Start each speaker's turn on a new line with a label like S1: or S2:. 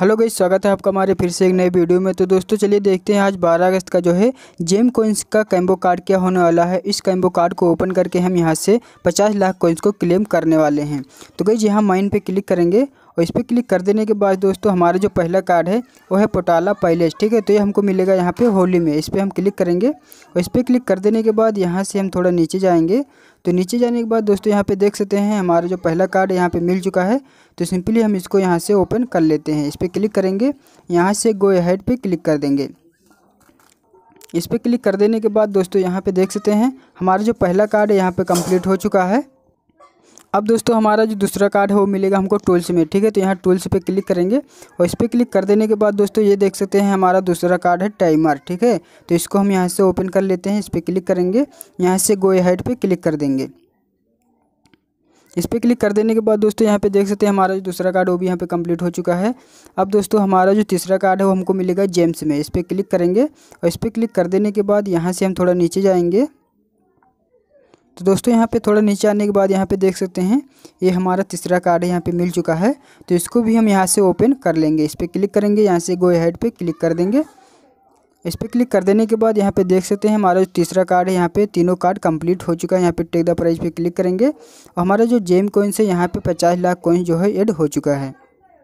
S1: hello गई स्वागत है आपका हमारे फिर से एक नए वीडियो में तो दोस्तों चलिए देखते हैं आज 12 अगस्त का जो है जेम कोइंस का कैम्बो कार्ड क्या होने वाला है इस कैम्बो कार्ड को ओपन करके हम यहां से 50 लाख कोइंस को क्लेम करने वाले हैं तो गई जी हम माइन पे क्लिक करेंगे और इस पर क्लिक कर देने के बाद दोस्तों हमारा जो पहला कार्ड है वो है पोटाला पैलेस ठीक है तो ये हमको मिलेगा यहाँ पे होली में इस पर हम क्लिक करेंगे और इस पर क्लिक कर देने के बाद यहाँ से हम थोड़ा नीचे जाएंगे तो नीचे जाने के बाद दोस्तों यहाँ पे देख सकते हैं हमारा जो पहला कार्ड यहाँ पे मिल चुका है तो सिंपली हम इसको यहाँ से ओपन कर लेते हैं इस पर क्लिक करेंगे यहाँ से गो हेड पर क्लिक कर देंगे इस पर क्लिक कर देने के बाद दोस्तों यहाँ पर देख सकते हैं हमारा जो पहला कार्ड है यहाँ पर कम्प्लीट हो चुका है अब दोस्तों हमारा जो दूसरा कार्ड है वो मिलेगा हमको टूल्स में ठीक है तो यहाँ टूल्स पे क्लिक करेंगे और इस पर क्लिक कर देने के बाद दोस्तों ये देख सकते हैं हमारा दूसरा कार्ड है टाइमर ठीक है तो इसको हम यहाँ से ओपन कर लेते हैं इस पर क्लिक करेंगे यहाँ से गोए हाइट पर क्लिक कर देंगे इस पर क्लिक कर देने के बाद दोस्तों यहाँ पे देख सकते हैं हमारा जो दूसरा कार्ड वो भी यहाँ पे कंप्लीट हो चुका है अब दोस्तों हमारा जो तीसरा कार्ड है वो हमको मिलेगा जेम्स में इस पर क्लिक करेंगे और इस पर क्लिक कर देने के बाद यहाँ से हम थोड़ा नीचे जाएंगे तो दोस्तों यहाँ पे थोड़ा नीचे आने के बाद यहाँ पे देख सकते हैं ये हमारा तीसरा कार्ड यहाँ पे मिल चुका है तो इसको भी हम यहाँ से ओपन कर लेंगे इस पर क्लिक करेंगे यहाँ से गो हेड पे क्लिक कर देंगे इस पर क्लिक कर देने के बाद यहाँ पे देख सकते हैं हमारा जो तीसरा कार्ड है यहाँ पे तीनों कार्ड कंप्लीट हो चुका है यहाँ पे टेक द प्राइज पे क्लिक करेंगे और हमारा जो जेम कोइंस है यहाँ पे पचास लाख कोइंस जो है एड हो चुका है